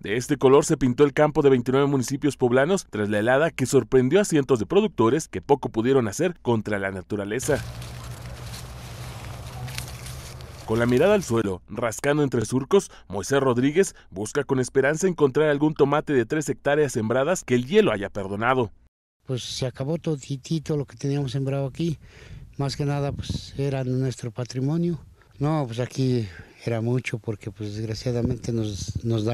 De este color se pintó el campo de 29 municipios poblanos tras la helada que sorprendió a cientos de productores que poco pudieron hacer contra la naturaleza. Con la mirada al suelo, rascando entre surcos, Moisés Rodríguez busca con esperanza encontrar algún tomate de tres hectáreas sembradas que el hielo haya perdonado. Pues se acabó toditito lo que teníamos sembrado aquí. Más que nada, pues era nuestro patrimonio. No, pues aquí era mucho porque pues desgraciadamente nos, nos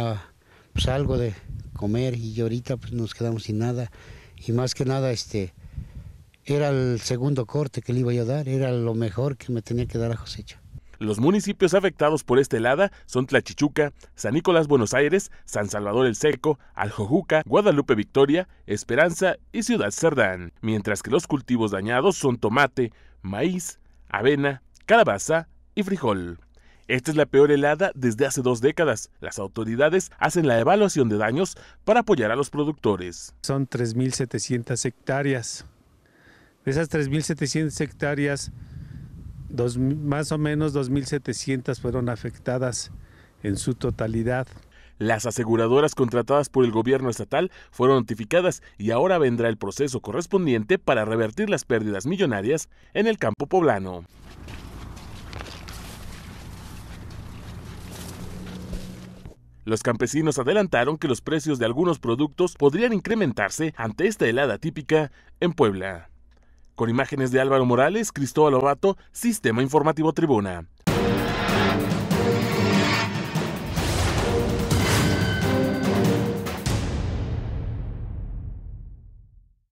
pues algo de comer y ahorita pues nos quedamos sin nada y más que nada este era el segundo corte que le iba yo a dar, era lo mejor que me tenía que dar a Josecho. Los municipios afectados por esta helada son Tlachichuca, San Nicolás Buenos Aires, San Salvador el Seco, Aljojuca, Guadalupe Victoria, Esperanza y Ciudad Cerdán, mientras que los cultivos dañados son tomate, maíz, avena, calabaza y frijol. Esta es la peor helada desde hace dos décadas. Las autoridades hacen la evaluación de daños para apoyar a los productores. Son 3.700 hectáreas. De esas 3.700 hectáreas, más o menos 2.700 fueron afectadas en su totalidad. Las aseguradoras contratadas por el gobierno estatal fueron notificadas y ahora vendrá el proceso correspondiente para revertir las pérdidas millonarias en el campo poblano. Los campesinos adelantaron que los precios de algunos productos podrían incrementarse ante esta helada típica en Puebla. Con imágenes de Álvaro Morales, Cristóbal Ovato, Sistema Informativo Tribuna.